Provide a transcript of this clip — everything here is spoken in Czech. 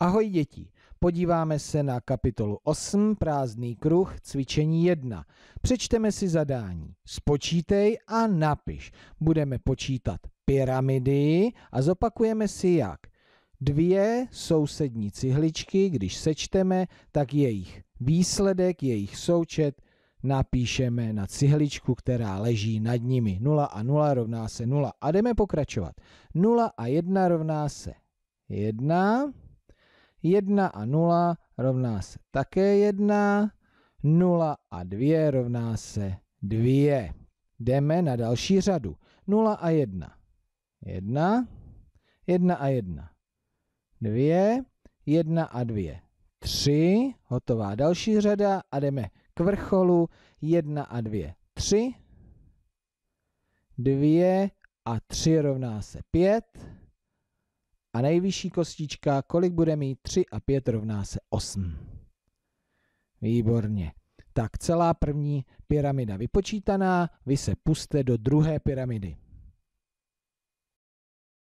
Ahoj děti, podíváme se na kapitolu 8, prázdný kruh, cvičení 1. Přečteme si zadání. Spočítej a napiš. Budeme počítat pyramidy a zopakujeme si jak. Dvě sousední cihličky, když sečteme, tak jejich výsledek, jejich součet napíšeme na cihličku, která leží nad nimi. 0 a 0 rovná se 0. A jdeme pokračovat. 0 a 1 rovná se 1. 1 a 0 rovná se také 1, 0 a 2 rovná se 2. Jdeme na další řadu. 0 a 1. 1, 1 a 1. 2, 1 a 2. 3, hotová další řada a jdeme k vrcholu 1 a 2. 3, 2 a 3 rovná se 5, a nejvyšší kostička, kolik bude mít 3 a 5 rovná se 8. Výborně. Tak celá první pyramida vypočítaná, vy se puste do druhé pyramidy.